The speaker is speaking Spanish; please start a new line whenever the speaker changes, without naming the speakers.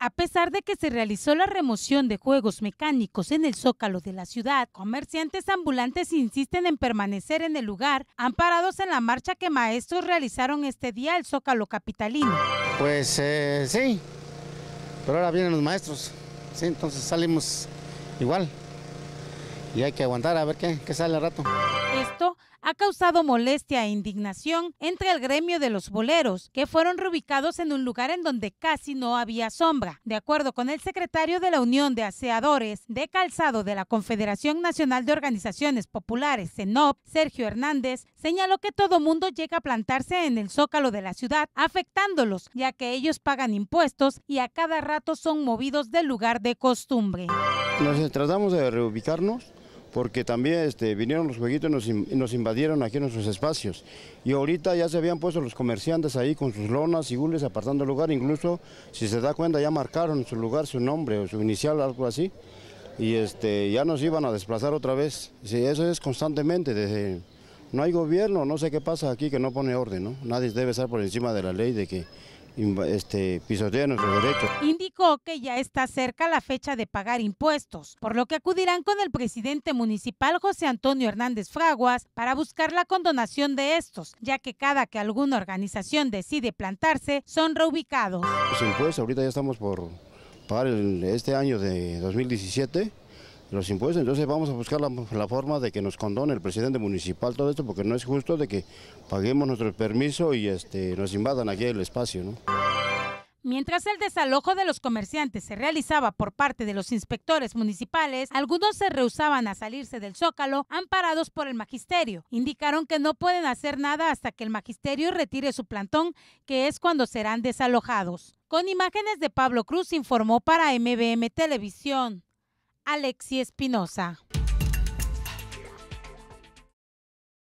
A pesar de que se realizó la remoción de juegos mecánicos en el zócalo de la ciudad, comerciantes ambulantes insisten en permanecer en el lugar, amparados en la marcha que maestros realizaron este día el zócalo capitalino.
Pues eh, sí, pero ahora vienen los maestros, sí, entonces salimos igual y hay que aguantar a ver qué, sale al rato.
Esto ha causado molestia e indignación entre el gremio de los boleros, que fueron reubicados en un lugar en donde casi no había sombra. De acuerdo con el secretario de la Unión de Aseadores de Calzado de la Confederación Nacional de Organizaciones Populares, CENOP, Sergio Hernández, señaló que todo mundo llega a plantarse en el zócalo de la ciudad, afectándolos, ya que ellos pagan impuestos y a cada rato son movidos del lugar de costumbre.
Nos tratamos de reubicarnos porque también este, vinieron los jueguitos y nos, invadieron aquí en nuestros espacios. Y ahorita ya se habían puesto los comerciantes ahí con sus lonas y gules apartando el lugar, incluso si se da cuenta ya marcaron su lugar, su nombre o su inicial, algo así, y este, ya nos iban a desplazar otra vez. eso es constantemente, desde, no hay gobierno, no sé qué pasa aquí que no pone orden, ¿no? nadie debe estar por encima de la ley de que este,
Indicó que ya está cerca la fecha de pagar impuestos, por lo que acudirán con el presidente municipal José Antonio Hernández Fraguas para buscar la condonación de estos, ya que cada que alguna organización decide plantarse, son reubicados.
ahorita ya estamos por pagar este año de 2017 los impuestos, entonces vamos a buscar la, forma de que nos condone el presidente municipal todo esto, porque no es justo de que paguemos nuestro permiso y este, nos invadan aquí el espacio.
Mientras el desalojo de los comerciantes se realizaba por parte de los inspectores municipales, algunos se rehusaban a salirse del zócalo, amparados por el magisterio. Indicaron que no pueden hacer nada hasta que el magisterio retire su plantón, que es cuando serán desalojados. Con imágenes de Pablo Cruz informó para MBM Televisión. Alexi Espinosa.